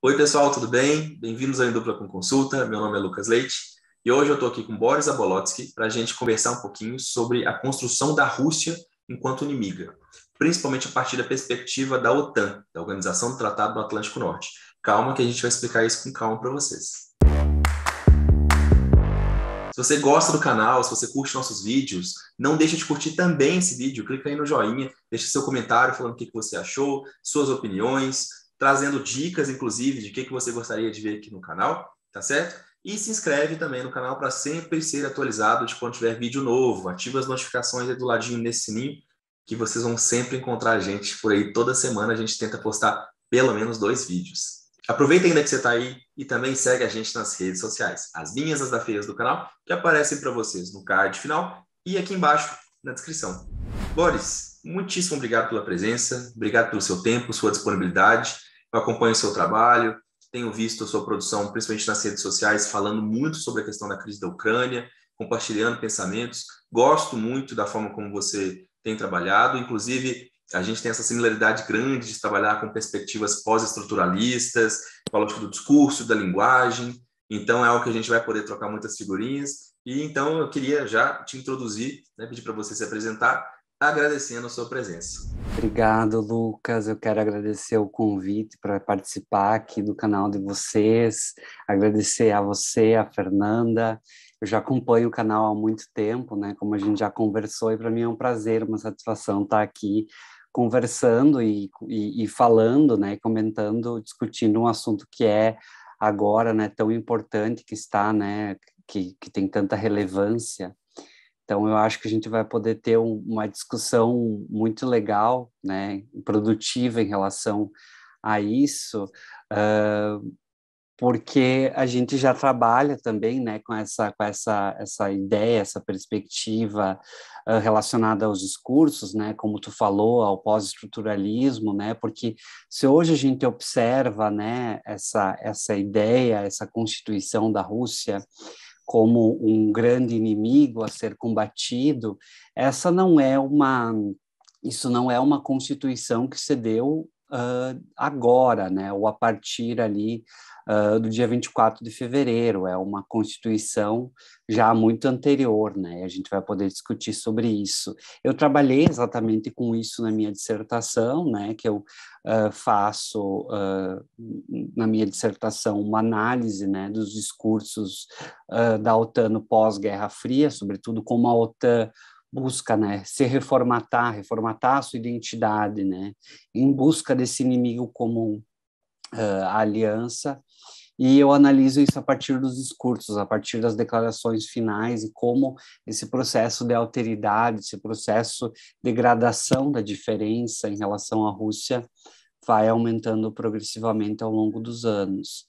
Oi, pessoal, tudo bem? Bem-vindos ao Dupla com Consulta. Meu nome é Lucas Leite e hoje eu estou aqui com Boris Abolotsky para a gente conversar um pouquinho sobre a construção da Rússia enquanto inimiga, principalmente a partir da perspectiva da OTAN, da Organização do Tratado do Atlântico Norte. Calma que a gente vai explicar isso com calma para vocês. Se você gosta do canal, se você curte nossos vídeos, não deixe de curtir também esse vídeo, clica aí no joinha, deixa seu comentário falando o que você achou, suas opiniões, trazendo dicas, inclusive, de que, que você gostaria de ver aqui no canal, tá certo? E se inscreve também no canal para sempre ser atualizado de quando tiver vídeo novo. Ativa as notificações aí do ladinho nesse sininho, que vocês vão sempre encontrar a gente por aí. Toda semana a gente tenta postar pelo menos dois vídeos. Aproveita ainda que você está aí e também segue a gente nas redes sociais, as linhas, as da Feias do canal, que aparecem para vocês no card final e aqui embaixo na descrição. Boris, muitíssimo obrigado pela presença, obrigado pelo seu tempo, sua disponibilidade eu acompanho o seu trabalho, tenho visto a sua produção, principalmente nas redes sociais, falando muito sobre a questão da crise da Ucrânia, compartilhando pensamentos. Gosto muito da forma como você tem trabalhado, inclusive a gente tem essa similaridade grande de trabalhar com perspectivas pós-estruturalistas, lógica do discurso, da linguagem. Então é algo que a gente vai poder trocar muitas figurinhas. E então eu queria já te introduzir, né, pedir para você se apresentar agradecendo a sua presença. Obrigado, Lucas. Eu quero agradecer o convite para participar aqui do canal de vocês, agradecer a você, a Fernanda. Eu já acompanho o canal há muito tempo, né? Como a gente já conversou, e para mim é um prazer, uma satisfação estar aqui conversando e, e, e falando, né? Comentando, discutindo um assunto que é agora, né? Tão importante que está, né? Que, que tem tanta relevância então, eu acho que a gente vai poder ter um, uma discussão muito legal, né, produtiva em relação a isso, uh, porque a gente já trabalha também né, com, essa, com essa, essa ideia, essa perspectiva uh, relacionada aos discursos, né, como tu falou, ao pós-estruturalismo, né, porque se hoje a gente observa né, essa, essa ideia, essa constituição da Rússia, como um grande inimigo a ser combatido, essa não é uma isso não é uma constituição que se deu uh, agora, né, ou a partir ali uh, do dia 24 de fevereiro, é uma constituição já muito anterior, né? A gente vai poder discutir sobre isso. Eu trabalhei exatamente com isso na minha dissertação, né? Que eu uh, faço uh, na minha dissertação uma análise, né? Dos discursos da OTAN no pós-Guerra Fria, sobretudo como a OTAN busca né, se reformatar, reformatar a sua identidade, né, em busca desse inimigo comum uh, a aliança, e eu analiso isso a partir dos discursos, a partir das declarações finais e como esse processo de alteridade, esse processo de gradação da diferença em relação à Rússia vai aumentando progressivamente ao longo dos anos.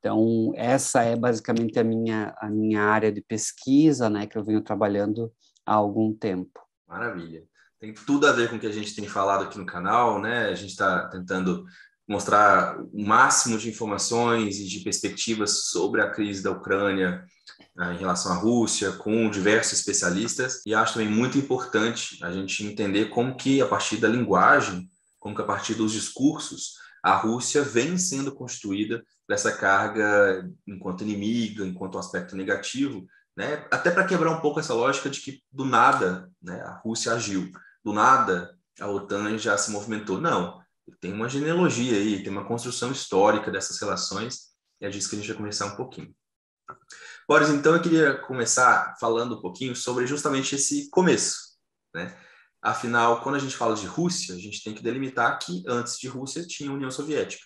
Então, essa é basicamente a minha, a minha área de pesquisa, né, que eu venho trabalhando há algum tempo. Maravilha. Tem tudo a ver com o que a gente tem falado aqui no canal, né? A gente está tentando mostrar o máximo de informações e de perspectivas sobre a crise da Ucrânia ah, em relação à Rússia, com diversos especialistas, e acho também muito importante a gente entender como que a partir da linguagem, como que a partir dos discursos, a Rússia vem sendo constituída dessa carga enquanto inimiga, enquanto aspecto negativo, né? Até para quebrar um pouco essa lógica de que do nada, né, a Rússia agiu, do nada a OTAN já se movimentou. Não, tem uma genealogia aí, tem uma construção histórica dessas relações, e é disso que a gente vai começar um pouquinho. Boris, então eu queria começar falando um pouquinho sobre justamente esse começo, né? Afinal, quando a gente fala de Rússia, a gente tem que delimitar que antes de Rússia tinha a União Soviética,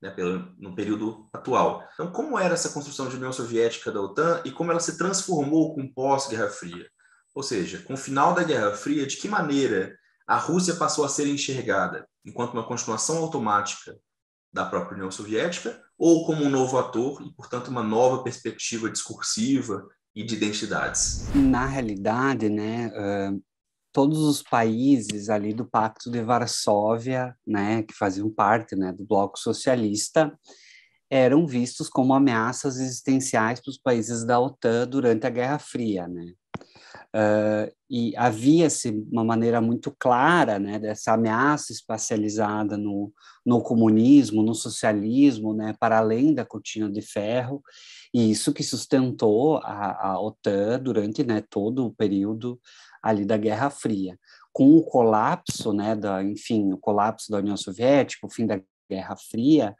né, pelo, no período atual. Então, como era essa construção de União Soviética da OTAN e como ela se transformou com pós-Guerra Fria? Ou seja, com o final da Guerra Fria, de que maneira a Rússia passou a ser enxergada? enquanto uma continuação automática da própria União Soviética, ou como um novo ator e, portanto, uma nova perspectiva discursiva e de identidades? Na realidade, né, uh, todos os países ali do Pacto de Varsóvia, né, que faziam parte né, do Bloco Socialista, eram vistos como ameaças existenciais para os países da OTAN durante a Guerra Fria, né? Uh, e havia-se assim, uma maneira muito clara né, dessa ameaça espacializada no, no comunismo, no socialismo, né, para além da cortina de ferro, e isso que sustentou a, a OTAN durante né, todo o período ali da Guerra Fria. Com o colapso, né, da, enfim, o colapso da União Soviética, o fim da Guerra Fria,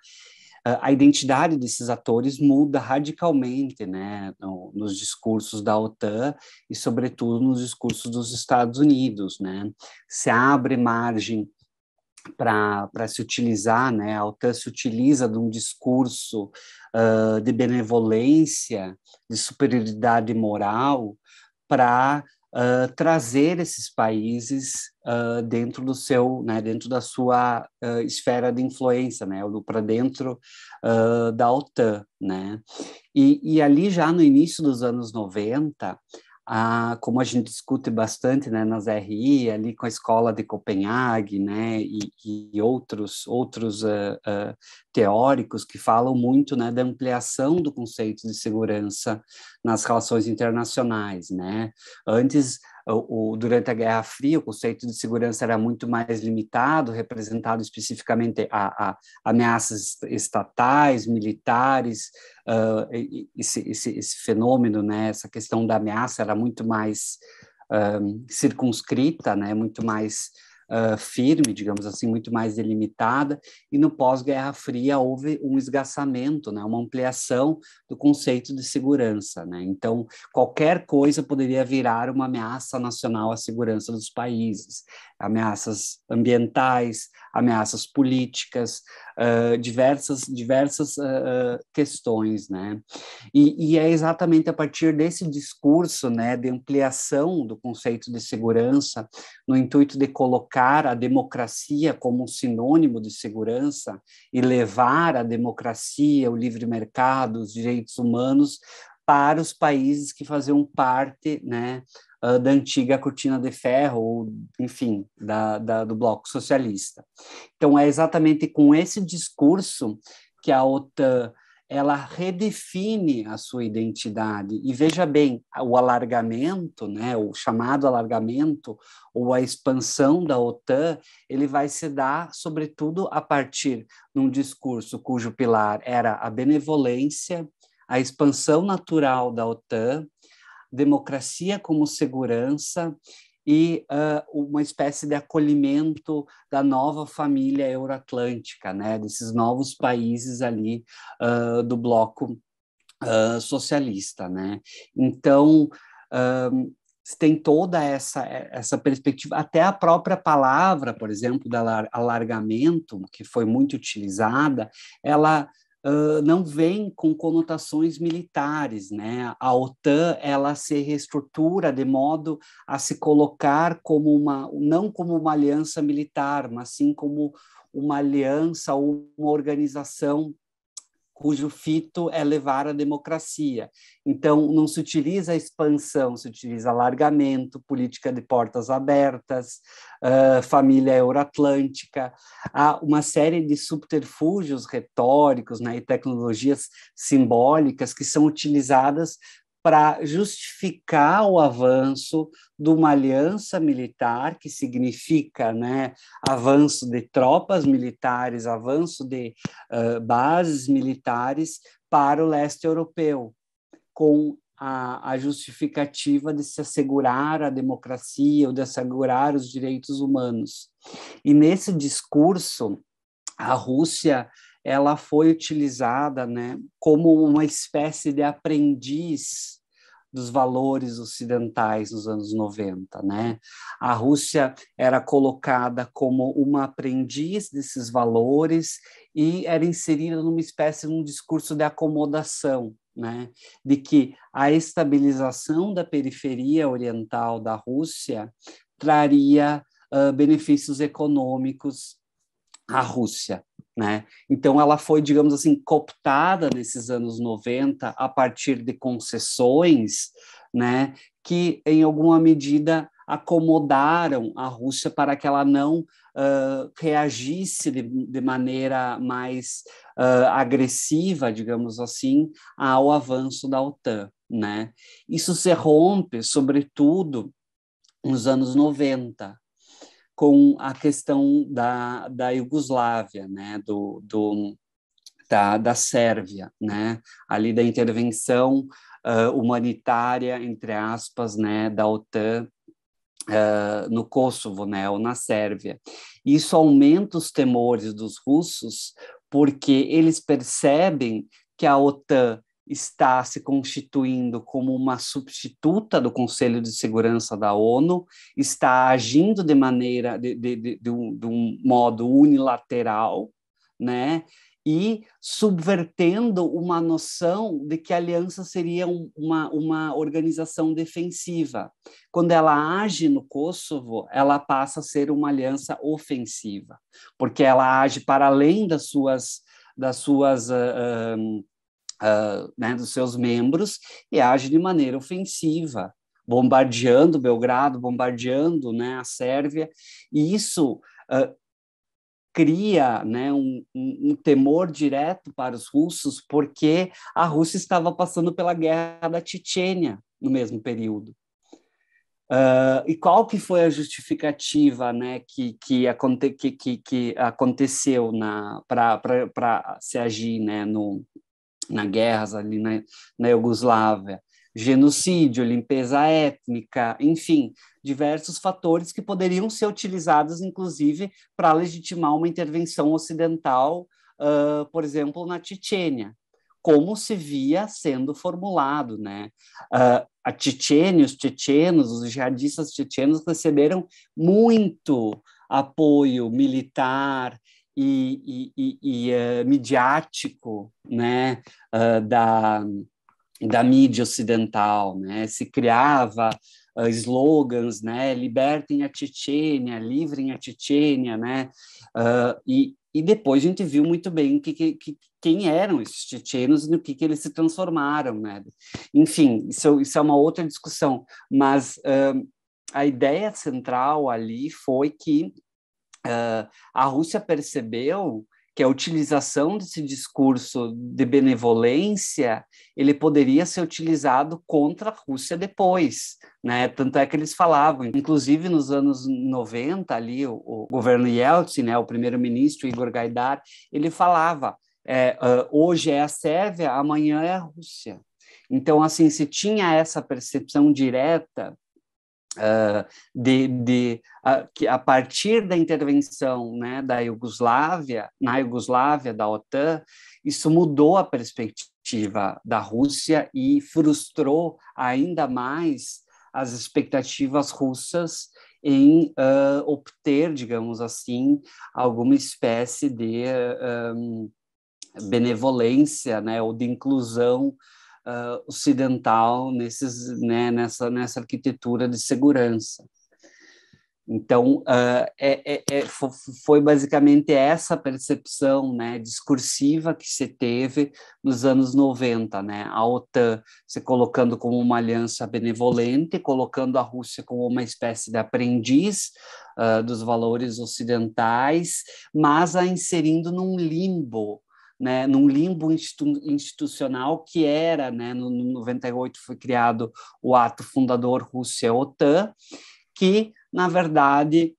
a identidade desses atores muda radicalmente né, no, nos discursos da OTAN e, sobretudo, nos discursos dos Estados Unidos. Né? Se abre margem para se utilizar, né? a OTAN se utiliza de um discurso uh, de benevolência, de superioridade moral, para uh, trazer esses países uh, dentro do seu, né, dentro da sua uh, esfera de influência, né, para dentro da OTAN, né. E, e ali já no início dos anos 90, a, como a gente discute bastante né, nas RI, ali com a escola de Copenhague, né, e, e outros, outros uh, uh, teóricos que falam muito né, da ampliação do conceito de segurança nas relações internacionais. Né? Antes, o, durante a Guerra Fria, o conceito de segurança era muito mais limitado, representado especificamente a, a ameaças estatais, militares, uh, esse, esse, esse, fenômeno, né, essa questão da ameaça era muito mais circunscrita, né, muito mais uh, firme, digamos assim, muito mais delimitada, e no pós-Guerra Fria houve um esgaçamento, né, uma ampliação do conceito de segurança. Né? Então, qualquer coisa poderia virar uma ameaça nacional à segurança dos países, ameaças ambientais, ameaças políticas, uh, diversas, diversas uh, questões. Né? E, e é exatamente a partir desse discurso né, de ampliação do conceito de segurança, no intuito de colocar colocar a democracia como um sinônimo de segurança e levar a democracia, o livre mercado, os direitos humanos para os países que faziam parte né, ah, da antiga cortina de ferro, ou, enfim, da, da, do bloco socialista. Então, é exatamente com esse discurso que a OTAN ela redefine a sua identidade. E veja bem, o alargamento, né, o chamado alargamento ou a expansão da OTAN, ele vai se dar sobretudo a partir de um discurso cujo pilar era a benevolência, a expansão natural da OTAN, democracia como segurança e uh, uma espécie de acolhimento da nova família euroatlântica, né, desses novos países ali uh, do bloco uh, socialista, né. Então tem toda essa, essa perspectiva, até a própria palavra, por exemplo, da alargamento, que foi muito utilizada, ela uh, não vem com conotações militares, né? A OTAN ela se reestrutura de modo a se colocar como uma não como uma aliança militar, mas sim como uma aliança ou uma organização cujo fito é levar a democracia. Então, não se utiliza a expansão, se utiliza alargamento, política de portas abertas, uh, família euroatlântica. Há uma série de subterfúgios retóricos né, e tecnologias simbólicas que são utilizadas para justificar o avanço de uma aliança militar, que significa né, avanço de tropas militares, avanço de uh, bases militares para o leste europeu, com a, a, justificativa de se assegurar a democracia ou de assegurar os direitos humanos. E nesse discurso, a Rússia ela foi utilizada né, como uma espécie de aprendiz dos valores ocidentais nos anos 90, né? A Rússia era colocada como uma aprendiz desses valores e era inserida numa espécie de um discurso de acomodação, né? De que a estabilização da periferia oriental da Rússia traria uh, benefícios econômicos à Rússia. Né? Então, ela foi, digamos assim, cooptada nesses anos 90 a partir de concessões né, que, em alguma medida, acomodaram a Rússia para que ela não uh, reagisse de, de, maneira mais uh, agressiva, digamos assim, ao avanço da OTAN. Né? Isso se rompe, sobretudo, nos anos 90, com a questão da, da Iugoslávia, né, do, do, da, da Sérvia, né, ali da intervenção uh, humanitária, entre aspas, né, da OTAN uh, no Kosovo, né, ou na Sérvia. Isso aumenta os temores dos russos, porque eles percebem que a OTAN está se constituindo como uma substituta do Conselho de Segurança da ONU, está agindo de maneira, de, de, de, de um, um, modo unilateral, né? E subvertendo uma noção de que a aliança seria uma, uma organização defensiva. Quando ela age no Kosovo, ela passa a ser uma aliança ofensiva, porque ela age para além das suas, das suas uh, uh, né, dos seus membros e age de maneira ofensiva, bombardeando Belgrado, bombardeando né, a Sérvia, e isso uh, cria né, um, um, um, temor direto para os russos, porque a Rússia estava passando pela guerra da Chechênia no mesmo período. Uh, e qual que foi a justificativa né, que, que, aconte, que, que, que aconteceu para se agir né, no, na guerras ali na, na Iugoslávia, genocídio, limpeza étnica, enfim, diversos fatores que poderiam ser utilizados, inclusive, para legitimar uma intervenção ocidental, uh, por exemplo, na Chechênia, como se via sendo formulado, né? Uh, a Chechênia, os chechenos, os jihadistas chechenos receberam muito apoio militar e, e, e, uh, midiático né, uh, da, da mídia ocidental. Né? Se criava uh, slogans, né? libertem a Chechênia, livrem a Chechênia, né? Ah, e, e depois a gente viu muito bem que, que, que quem eram esses chechenos e no que, que eles se transformaram. Né? Enfim, isso, isso é uma outra discussão, mas a ideia central ali foi que uh, a Rússia percebeu que a utilização desse discurso de benevolência ele poderia ser utilizado contra a Rússia depois, né? Tanto é que eles falavam, inclusive nos anos 90 ali o, o governo Yeltsin, né, o primeiro-ministro Igor Gaidar, ele falava é, uh, hoje é a Sérvia, amanhã é a Rússia. Então, assim, se tinha essa percepção direta ah, de, de a, que a partir da intervenção né, da Iugoslávia, na Iugoslávia, da OTAN, isso mudou a perspectiva da Rússia e frustrou ainda mais as expectativas russas em uh, obter, digamos assim, alguma espécie de um, ah, benevolência né, ou de inclusão uh, ocidental nesses, né, nessa, nessa arquitetura de segurança. Então, uh, é, é, é foi basicamente essa percepção né, discursiva que se teve nos anos 90, né? a OTAN se colocando como uma aliança benevolente, colocando a Rússia como uma espécie de aprendiz uh, dos valores ocidentais, mas a inserindo num limbo né, num limbo institu institucional que era, né, no, no 98 foi criado o ato fundador Rússia-OTAN, que, na verdade,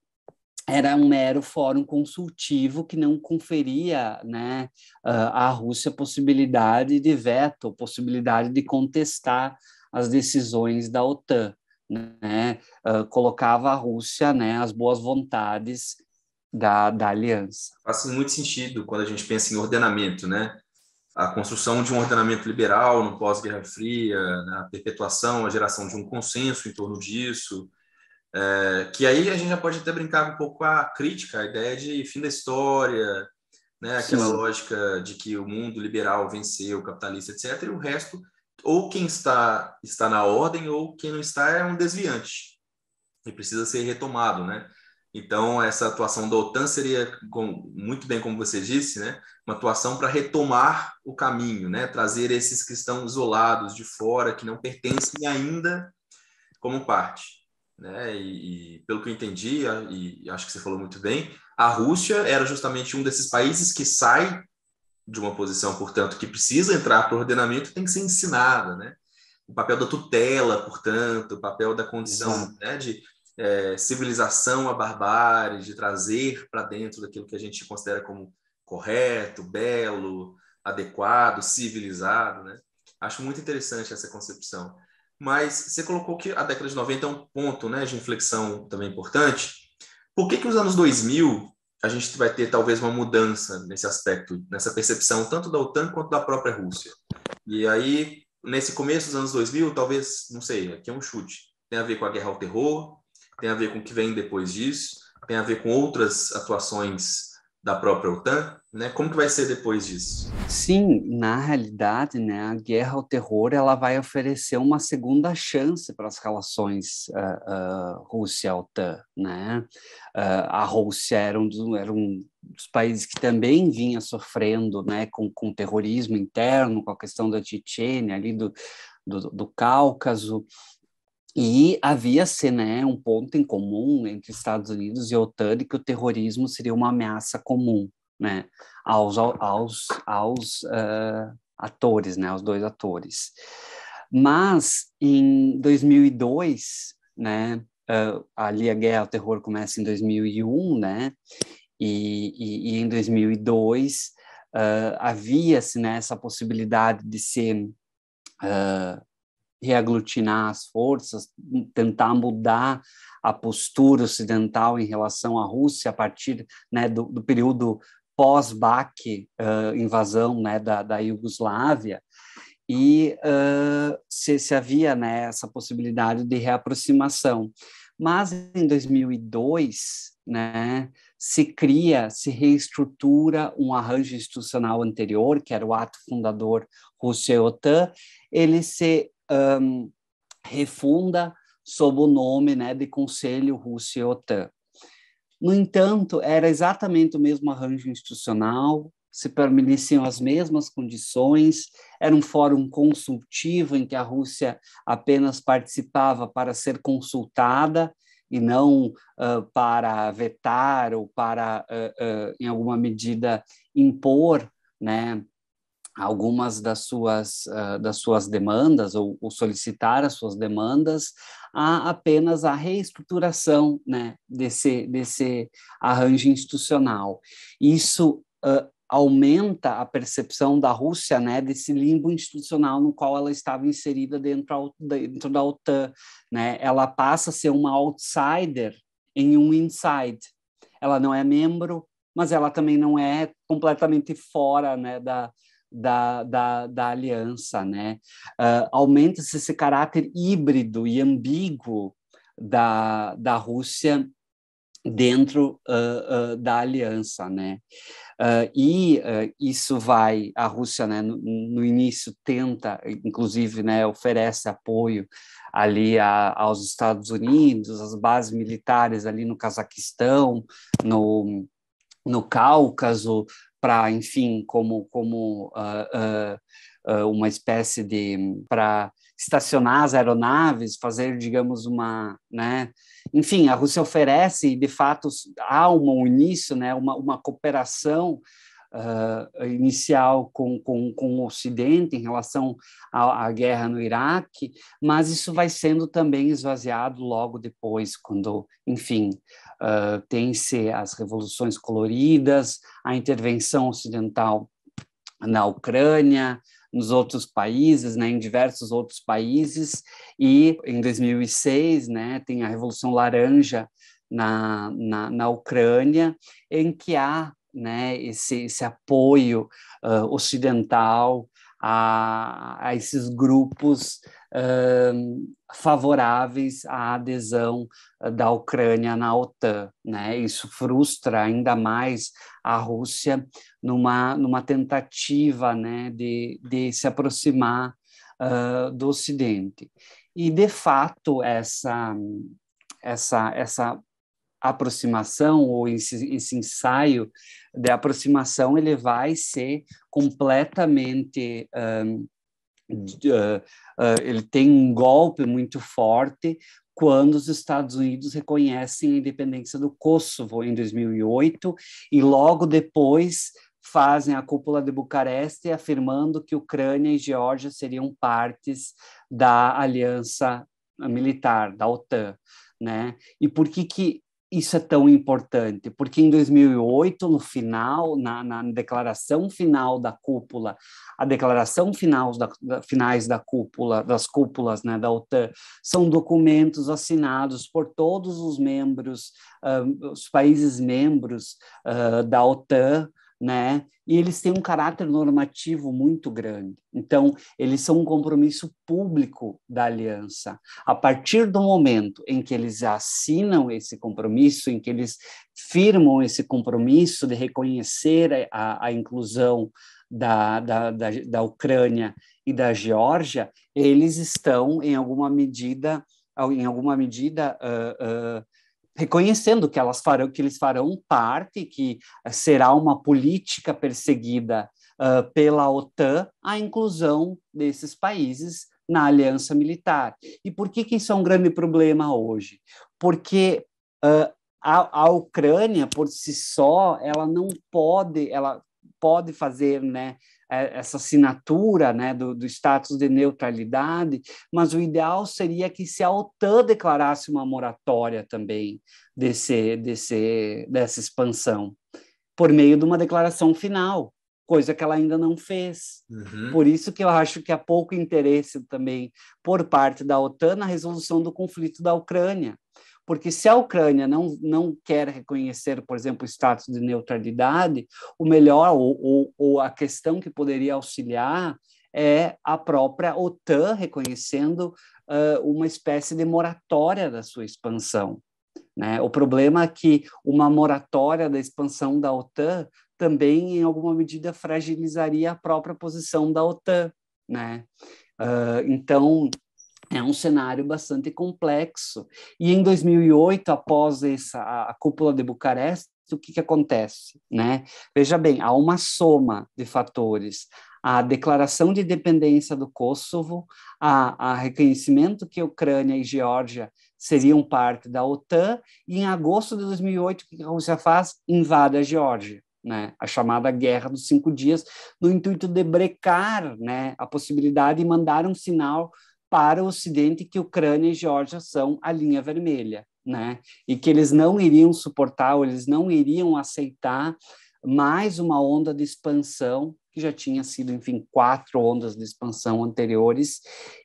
era um mero fórum consultivo que não conferia né, à Rússia possibilidade de veto, possibilidade de contestar as decisões da OTAN. Né? colocava a Rússia né, as boas vontades da, da aliança. Faz muito sentido quando a gente pensa em ordenamento, né? A construção de um ordenamento liberal no pós-Guerra Fria, né? a perpetuação, a geração de um consenso em torno disso, é, que aí a gente já pode até brincar um pouco com a crítica, a ideia de fim da história, né? aquela Sim. lógica de que o mundo liberal venceu, capitalista, etc., e o resto, ou quem está, está na ordem, ou quem não está é um desviante e precisa ser retomado, né? Então, essa atuação da OTAN seria, muito bem como você disse, né, uma atuação para retomar o caminho, né, trazer esses que estão isolados de fora, que não pertencem ainda como parte. Né? E, e pelo que eu entendi, e acho que você falou muito bem, a Rússia era justamente um desses países que sai de uma posição, portanto, que precisa entrar para o ordenamento, tem que ser ensinada. Né? O papel da tutela, portanto, o papel da condição né, de é, civilização à barbárie, de trazer para dentro daquilo que a gente considera como correto, belo, adequado, civilizado. Né? Acho muito interessante essa concepção. Mas você colocou que a década de 90 é um ponto né, de inflexão também importante. Por que, que os anos 2000 a gente vai ter talvez uma mudança nesse aspecto, nessa percepção tanto da OTAN quanto da própria Rússia? E aí, nesse começo dos anos 2000, talvez, não sei, aqui é um chute, tem a ver com a guerra ao terror, tem a ver com o que vem depois disso, tem a ver com outras atuações da própria OTAN, né? Como que vai ser depois disso? Sim, na realidade, né, a guerra ao terror ela vai oferecer uma segunda chance para as relações uh, ah, uh, ah, Rússia-OTAN, né? Uh, a Rússia era um, dos, era um dos países que também vinha sofrendo, né, com, com terrorismo interno, com a questão da Chechênia ali do do, do Cáucaso, e havia-se né, um ponto em comum entre Estados Unidos e OTAN de que o terrorismo seria uma ameaça comum né, aos, aos, aos uh, atores, né, aos dois atores. Mas em 2002, né, uh, ali a guerra ao terror começa em 2001, né, e, e, e em 2002 uh, eh, havia-se né, essa possibilidade de ser uh, reaglutinar as forças, tentar mudar a postura ocidental em relação à Rússia a partir né, do, do, período pós-BAC, uh, invasão né, da, da Iugoslávia, e uh, se, se, havia né, essa possibilidade de reaproximação. Mas em 2002, né, se cria, se reestrutura um arranjo institucional anterior, que era o ato fundador Rússia OTAN, ele se um, refunda sob o nome né, de Conselho Rússia OTAN. No entanto, era exatamente o mesmo arranjo institucional, se permaneciam as mesmas condições, era um fórum consultivo em que a Rússia apenas participava para ser consultada e não uh, para vetar ou para, uh, uh, em alguma medida, impor né, algumas das suas, uh, das suas demandas ou, ou, solicitar as suas demandas há apenas a reestruturação né, desse, desse arranjo institucional. Isso uh, aumenta a percepção da Rússia né, desse limbo institucional no qual ela estava inserida dentro, dentro da OTAN. Né? Ela passa a ser uma outsider em um inside. Ela não é membro, mas ela também não é completamente fora né, da, da, da, da aliança, né? Uh, Aumenta-se esse caráter híbrido e ambíguo da, da Rússia dentro uh, uh, da aliança, né? Uh, e isso vai a Rússia, né? No, no, início tenta, inclusive, né? Oferece apoio ali a, aos Estados Unidos, as bases militares ali no Cazaquistão, no no Cáucaso, para, enfim, como, como uh, uh, uh, uma espécie de. para estacionar as aeronaves, fazer, digamos, uma. Né? Enfim, a Rússia oferece, e de fato há um início, né? uma, uma cooperação. inicial com, com, com o Ocidente em relação à, à guerra no Iraque, mas isso vai sendo também esvaziado logo depois, quando, enfim, Uh, ah, Tem-se as revoluções coloridas, a intervenção ocidental na Ucrânia, nos outros países, né, em diversos outros países, e em 2006, né, tem a Revolução Laranja na, na, na Ucrânia, em que há né, esse, esse apoio uh, ocidental a, a esses grupos favoráveis à adesão ah, da Ucrânia na OTAN. Né? Isso frustra ainda mais a Rússia numa, numa tentativa né, de, de se aproximar uh, do Ocidente. E, de fato, essa, essa, essa aproximação ou esse, esse ensaio de aproximação ele vai ser completamente um, de, uh, uh, ele tem um golpe muito forte quando os Estados Unidos reconhecem a independência do Kosovo em 2008 e logo depois fazem a cúpula de Bucareste afirmando que Ucrânia e Geórgia seriam partes da aliança militar da OTAN, né? E por que que isso é tão importante? Porque em 2008, no final, na, na declaração final da cúpula, a declaração final da, da, finais da cúpula, das cúpulas né, da OTAN, são documentos assinados por todos os membros, uh, os países membros uh, da OTAN, né? E eles têm um caráter normativo muito grande. Então, eles são um compromisso público da aliança. A partir do momento em que eles assinam esse compromisso, em que eles firmam esse compromisso de reconhecer a, a inclusão da, da, da, da Ucrânia e da Geórgia, eles estão, em alguma medida, em alguma medida, uh, uh, reconhecendo que elas farão, que eles farão parte, que eh, será uma política perseguida uh, pela OTAN a inclusão desses países na aliança militar. E por que, que isso é um grande problema hoje? Porque uh, a, a Ucrânia por si só ela não pode, ela pode fazer, né, é, essa assinatura né, do, do, status de neutralidade, mas o ideal seria que se a OTAN declarasse uma moratória também desse, desse, dessa expansão, por meio de uma declaração final, coisa que ela ainda não fez. Uhum. Por isso que eu acho que há pouco interesse também por parte da OTAN na resolução do conflito da Ucrânia. Porque se a Ucrânia não, não quer reconhecer, por exemplo, o status de neutralidade, o melhor ou, ou, ou a questão que poderia auxiliar é a própria OTAN reconhecendo uh, uma espécie de moratória da sua expansão. Né? O problema é que uma moratória da expansão da OTAN também, em alguma medida, fragilizaria a própria posição da OTAN. Né? Uh, então, é um cenário bastante complexo. E em 2008, após essa, a, cúpula de Bucareste, o que, que acontece? Né? Veja bem, há uma soma de fatores. A declaração de independência do Kosovo, a, a reconhecimento que Ucrânia e Geórgia seriam parte da OTAN, e em agosto de 2008, o que a Rússia faz? Invade a Geórgia. Né, a chamada Guerra dos Cinco Dias, no intuito de brecar né, a possibilidade e mandar um sinal para o Ocidente que Ucrânia e Geórgia são a linha vermelha, né? E que eles não iriam suportar, ou eles não iriam aceitar mais uma onda de expansão que já tinha sido, enfim, quatro ondas de expansão anteriores.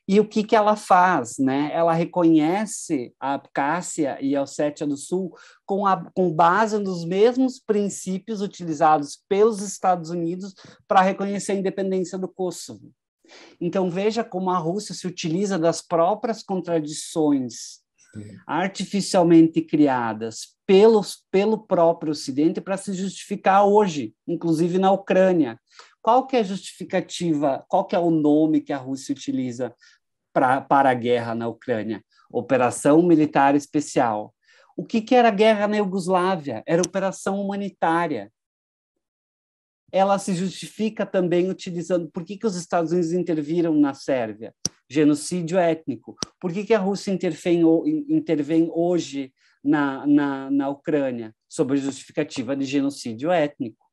E o que que ela faz, né? Ela reconhece a Abcásia e a Ossétia do Sul com, a, com base nos mesmos princípios utilizados pelos Estados Unidos para reconhecer a independência do Kosovo, então veja como a Rússia se utiliza das próprias contradições Sim. artificialmente criadas pelos, pelo próprio Ocidente para se justificar hoje, inclusive na Ucrânia. Qual que é a justificativa, qual que é o nome que a Rússia utiliza pra, para a guerra na Ucrânia? Operação Militar Especial. O que, que era a guerra na Iugoslávia? Era operação humanitária ela se justifica também utilizando por que, que os Estados Unidos interviram na Sérvia? Genocídio étnico. Por que, que a Rússia intervém, intervém hoje na, na, na Ucrânia? Sobre justificativa de genocídio étnico.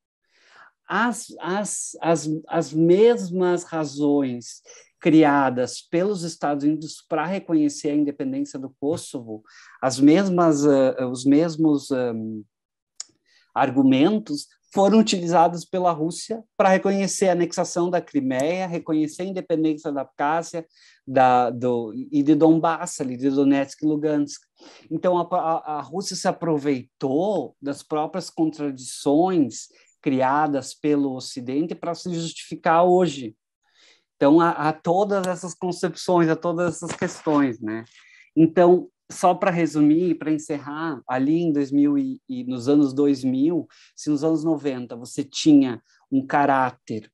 As, as, as, as mesmas razões criadas pelos Estados Unidos para reconhecer a independência do Kosovo, as mesmas, uh, os mesmos um, eh, argumentos foram utilizados pela Rússia para reconhecer a anexação da Crimeia, reconhecer a independência da Abkhazia da, do, e de Donbass, ali, de Donetsk e Lugansk. Então, a, a, a Rússia se aproveitou das próprias contradições criadas pelo Ocidente para se justificar hoje. Então, há, há todas essas concepções, há todas essas questões, né? Então, só para resumir, para encerrar, ali em 2000 e, e nos anos 2000, se nos anos 90 você tinha um caráter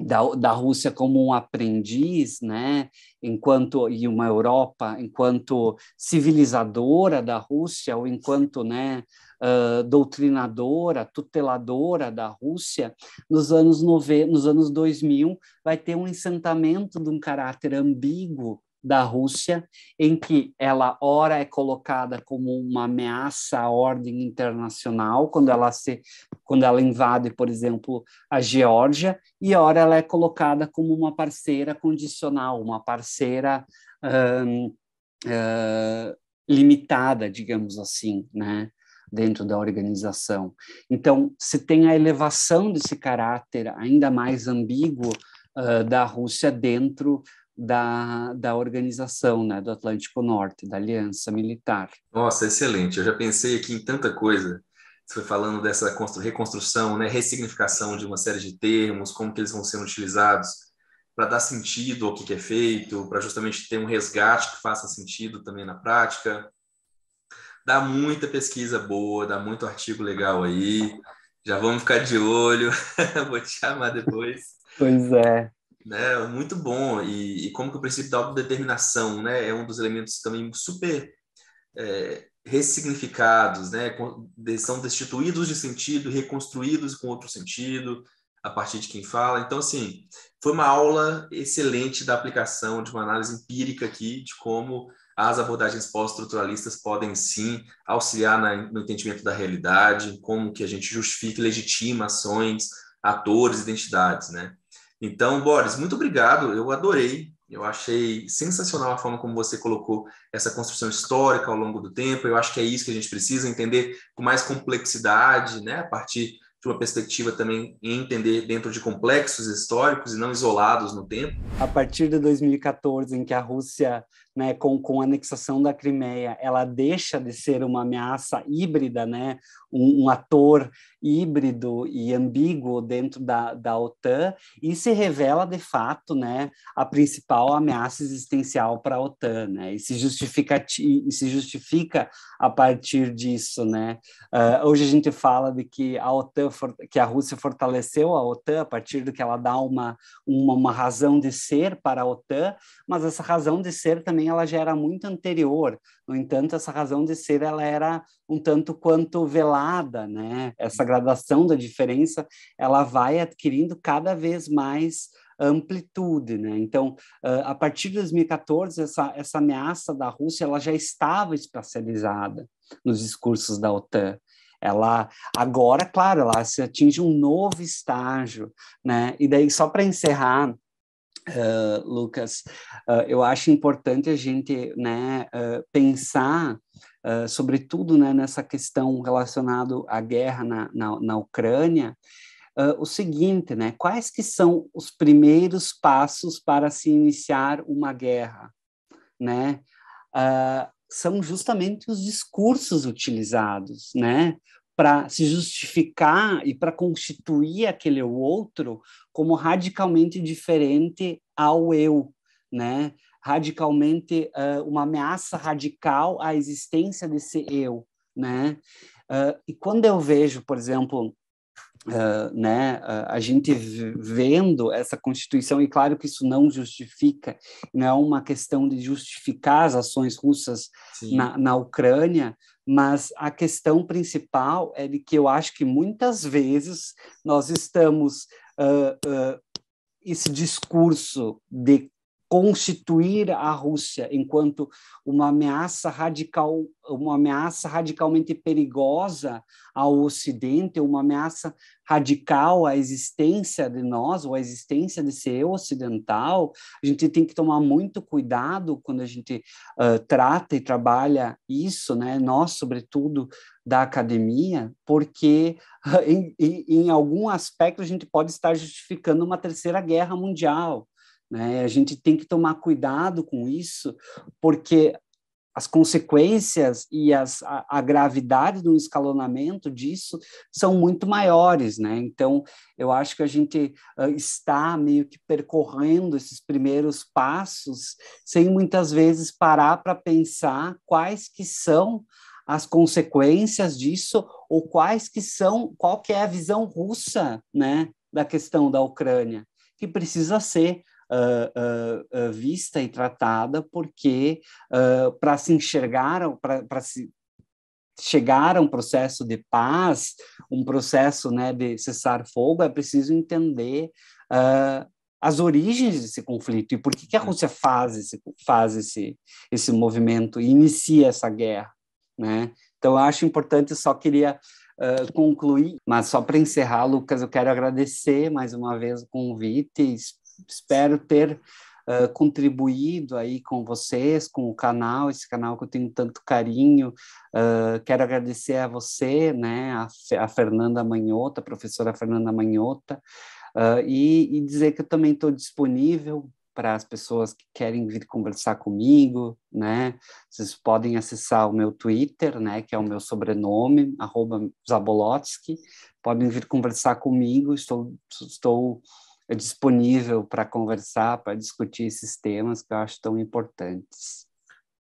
da, da Rússia como um aprendiz, né? Enquanto e uma Europa enquanto civilizadora da Rússia ou enquanto, né, uh, doutrinadora, tuteladora da Rússia, nos anos nove, nos anos 2000 vai ter um encantamento de um caráter ambíguo da Rússia, em que ela ora é colocada como uma ameaça à ordem internacional quando ela se quando ela invade, por exemplo, a Geórgia, e ora ela é colocada como uma parceira condicional, uma parceira hum, limitada, digamos assim, né? dentro da organização. Então, se tem a elevação desse caráter ainda mais ambíguo uh, da Rússia dentro da, da organização né, do Atlântico Norte, da Aliança Militar. Nossa, excelente. Eu já pensei aqui em tanta coisa. Você foi falando dessa reconstrução, né, ressignificação de uma série de termos, como que eles vão sendo utilizados para dar sentido ao que, que é feito, para justamente ter um resgate que faça sentido também na prática. Dá muita pesquisa boa, dá muito artigo legal aí. Já vamos ficar de olho. Vou te chamar depois. Pois é. Né? Muito bom. E, e como que o princípio da autodeterminação né? é um dos elementos também super é, ressignificados, né? são destituídos de sentido, reconstruídos com outro sentido a partir de quem fala. Então, assim, foi uma aula excelente da aplicação de uma análise empírica aqui de como as abordagens pós-estruturalistas podem sim auxiliar na, no entendimento da realidade, como que a gente justifica e legitima ações, atores, identidades, né? Então, Boris, muito obrigado. Eu adorei. Eu achei sensacional a forma como você colocou essa construção histórica ao longo do tempo. Eu acho que é isso que a gente precisa entender com mais complexidade, né? A partir de uma perspectiva também em entender dentro de complexos históricos e não isolados no tempo. A partir de 2014, em que a Rússia né, com, com a anexação da Crimeia, ela deixa de ser uma ameaça híbrida, né, um, um, ator híbrido e ambíguo dentro da, da OTAN, e se revela, de fato, né, a principal ameaça existencial para a OTAN, né, e se, justifica, e se justifica a partir disso. Né. Uh, hoje a gente fala de que a OTAN, que a Rússia fortaleceu a OTAN a partir do que ela dá uma, uma, uma razão de ser para a OTAN, mas essa razão de ser também ela já era muito anterior. No entanto, essa razão de ser ela era um tanto quanto velada, né? Essa gradação da diferença, ela vai adquirindo cada vez mais amplitude, né? Então, a partir de 2014, essa, essa ameaça da Rússia, ela já estava espacializada nos discursos da OTAN ela agora, claro, ela se atinge um novo estágio, né? E daí só para encerrar, Uh, Lucas, uh, eu acho importante a gente né, uh, pensar, sobretudo né, nessa questão relacionada à guerra na, na, na Ucrânia, o seguinte, né, quais que são os primeiros passos para se iniciar uma guerra? Né? são justamente os discursos utilizados, né? para se justificar e para constituir aquele outro como radicalmente diferente ao eu, né? Radicalmente uh, uma ameaça radical à existência desse eu, né? Uh, e quando eu vejo, por exemplo, Uh, né, uh, a gente vendo essa Constituição, e claro que isso não justifica, não é uma questão de justificar as ações russas na, na, Ucrânia, mas a questão principal é de que eu acho que muitas vezes nós estamos. Uh, uh, esse discurso de constituir a Rússia enquanto uma ameaça radical, uma ameaça radicalmente perigosa ao Ocidente, uma ameaça radical à existência de nós, ou à existência ser eu ocidental. A gente tem que tomar muito cuidado quando a gente uh, trata e trabalha isso, né? Nós, sobretudo da academia, porque em, em algum aspecto a gente pode estar justificando uma terceira guerra mundial né? A gente tem que tomar cuidado com isso, porque as consequências e as, a, a, gravidade do escalonamento disso são muito maiores, né? Então, eu acho que a gente uh, está meio que percorrendo esses primeiros passos sem muitas vezes parar para pensar quais que são as consequências disso ou quais que são, qual que é a visão russa, né, da questão da Ucrânia, que precisa ser uh, uh, vista e tratada, porque para se enxergar, para se chegar a um processo de paz, um processo né, de cessar fogo, é preciso entender as origens desse conflito e por que, que a uhum. Rússia faz esse, faz esse, esse movimento e inicia essa guerra. Né? Então, eu acho importante, só queria uh, concluir, mas só para encerrar, Lucas, eu quero agradecer mais uma vez o convite espero ter Uh, contribuído aí com vocês, com o canal, esse canal que eu tenho tanto carinho. Uh, quero agradecer a você, né, a, a Fernanda Manhota, a professora Fernanda Manhota, uh, e, e, dizer que eu também estou disponível para as pessoas que querem vir conversar comigo, né? Vocês podem acessar o meu Twitter, né? Que é o meu sobrenome, arroba Zabolotsky. Podem vir conversar comigo. Estou, estou é disponível para conversar, para discutir esses temas que eu acho tão importantes.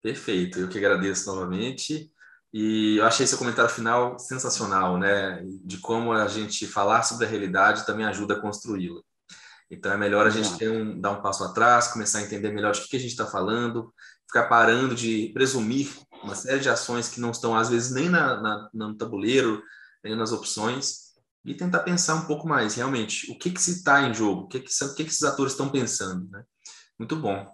Perfeito, eu que agradeço novamente. E eu achei seu comentário final sensacional, né? De como a gente falar sobre a realidade também ajuda a construí-la. Então é melhor a gente um, dar um passo atrás, começar a entender melhor de que a gente está falando, ficar parando de presumir uma série de ações que não estão, às vezes, nem na, na, no tabuleiro, nem nas opções, e tentar pensar um pouco mais, realmente, o que que se está em jogo, o que que, o que que esses atores estão pensando, né? Muito bom.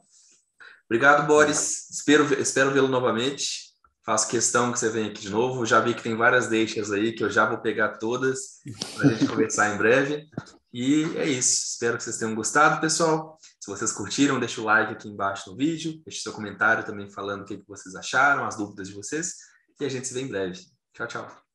Obrigado, Boris. Espero, espero vê-lo novamente. Faço questão que você venha aqui de novo. Já vi que tem várias deixas aí, que eu já vou pegar todas para a gente conversar em breve. E é isso. Espero que vocês tenham gostado, pessoal. Se vocês curtiram, deixa o like aqui embaixo no vídeo. Deixe seu comentário também falando o que vocês acharam, as dúvidas de vocês. E a gente se vê em breve. Tchau, tchau.